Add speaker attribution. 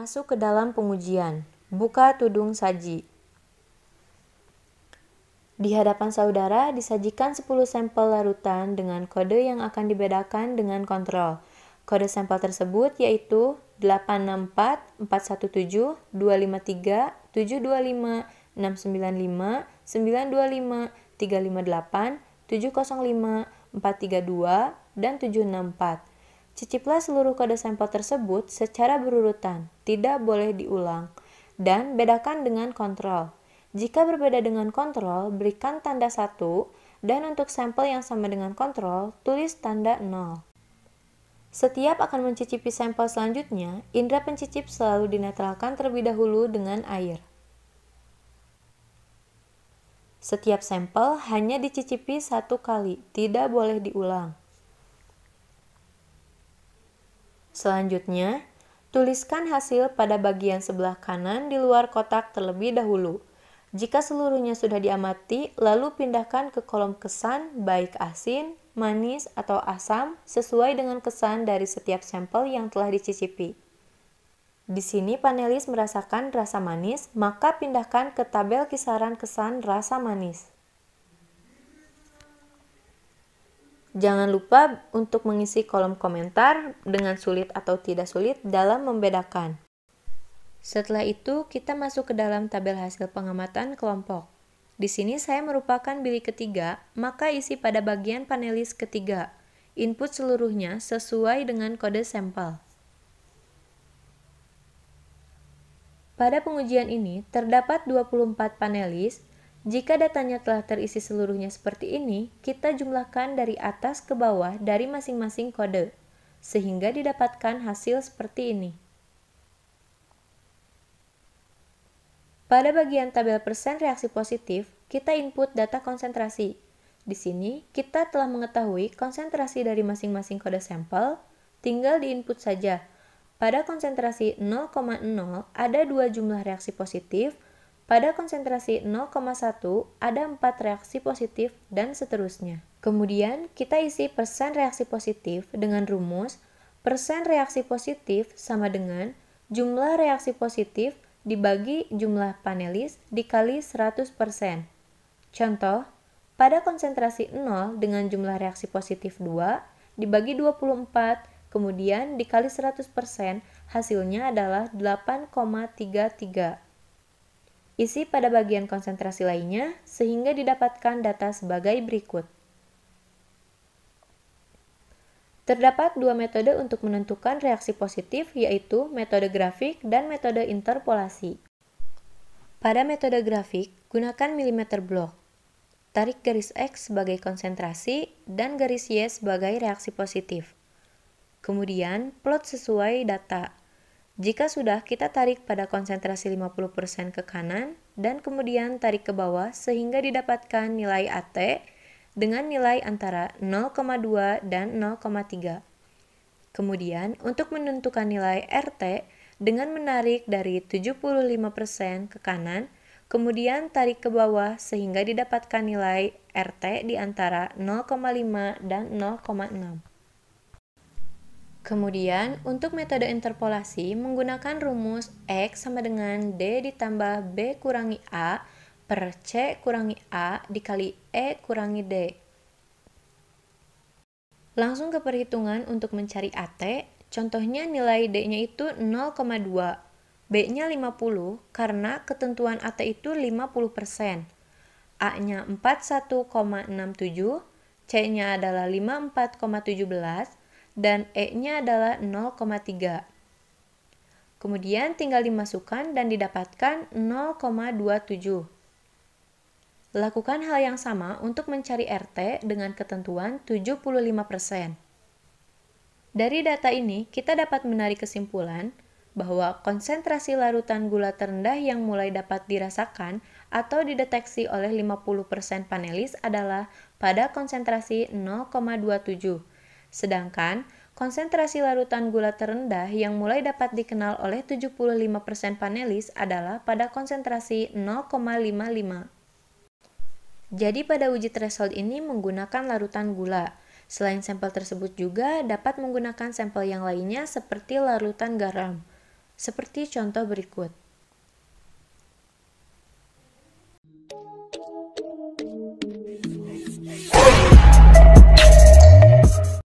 Speaker 1: Masuk ke dalam pengujian. Buka tudung saji. Di hadapan saudara disajikan 10 sampel larutan dengan kode yang akan dibedakan dengan kontrol. Kode sampel tersebut yaitu 864 417 253 725 695 925 358 705 432 dan 764. Ciciplah seluruh kode sampel tersebut secara berurutan, tidak boleh diulang, dan bedakan dengan kontrol. Jika berbeda dengan kontrol, berikan tanda satu, dan untuk sampel yang sama dengan kontrol, tulis tanda 0. Setiap akan mencicipi sampel selanjutnya, indera pencicip selalu dinetralkan terlebih dahulu dengan air. Setiap sampel hanya dicicipi satu kali, tidak boleh diulang. Selanjutnya, tuliskan hasil pada bagian sebelah kanan di luar kotak terlebih dahulu. Jika seluruhnya sudah diamati, lalu pindahkan ke kolom kesan baik asin, manis, atau asam sesuai dengan kesan dari setiap sampel yang telah dicicipi. Di sini panelis merasakan rasa manis, maka pindahkan ke tabel kisaran kesan rasa manis. Jangan lupa untuk mengisi kolom komentar dengan sulit atau tidak sulit dalam membedakan. Setelah itu, kita masuk ke dalam tabel hasil pengamatan kelompok. Di sini saya merupakan bilik ketiga, maka isi pada bagian panelis ketiga. Input seluruhnya sesuai dengan kode sampel. Pada pengujian ini, terdapat 24 panelis jika datanya telah terisi seluruhnya seperti ini, kita jumlahkan dari atas ke bawah dari masing-masing kode, sehingga didapatkan hasil seperti ini. Pada bagian tabel persen reaksi positif, kita input data konsentrasi. Di sini, kita telah mengetahui konsentrasi dari masing-masing kode sampel, tinggal diinput saja. Pada konsentrasi 0,0 ada dua jumlah reaksi positif, pada konsentrasi 0,1 ada 4 reaksi positif dan seterusnya. Kemudian kita isi persen reaksi positif dengan rumus persen reaksi positif sama dengan jumlah reaksi positif dibagi jumlah panelis dikali 100%. Contoh, pada konsentrasi 0 dengan jumlah reaksi positif 2 dibagi 24, kemudian dikali 100%, hasilnya adalah 8,33 isi pada bagian konsentrasi lainnya, sehingga didapatkan data sebagai berikut. Terdapat dua metode untuk menentukan reaksi positif, yaitu metode grafik dan metode interpolasi. Pada metode grafik, gunakan milimeter blok. Tarik garis X sebagai konsentrasi dan garis Y sebagai reaksi positif. Kemudian, plot sesuai data. Jika sudah, kita tarik pada konsentrasi 50% ke kanan dan kemudian tarik ke bawah sehingga didapatkan nilai AT dengan nilai antara 0,2 dan 0,3. Kemudian, untuk menentukan nilai RT dengan menarik dari 75% ke kanan, kemudian tarik ke bawah sehingga didapatkan nilai RT di antara 0,5 dan 0,6. Kemudian, untuk metode interpolasi menggunakan rumus X sama dengan D ditambah B kurangi A per C kurangi A dikali E kurangi D. Langsung ke perhitungan untuk mencari AT, contohnya nilai D-nya itu 0,2, B-nya 50 karena ketentuan AT itu 50%. A-nya 41,67, C-nya adalah 54,17, dan E-nya adalah 0,3. Kemudian tinggal dimasukkan dan didapatkan 0,27. Lakukan hal yang sama untuk mencari RT dengan ketentuan 75%. Dari data ini, kita dapat menarik kesimpulan bahwa konsentrasi larutan gula terendah yang mulai dapat dirasakan atau dideteksi oleh 50% panelis adalah pada konsentrasi 0,27. Sedangkan konsentrasi larutan gula terendah yang mulai dapat dikenal oleh 75% panelis adalah pada konsentrasi 0,55. Jadi pada uji threshold ini menggunakan larutan gula. Selain sampel tersebut juga dapat menggunakan sampel yang lainnya seperti larutan garam. Seperti contoh berikut.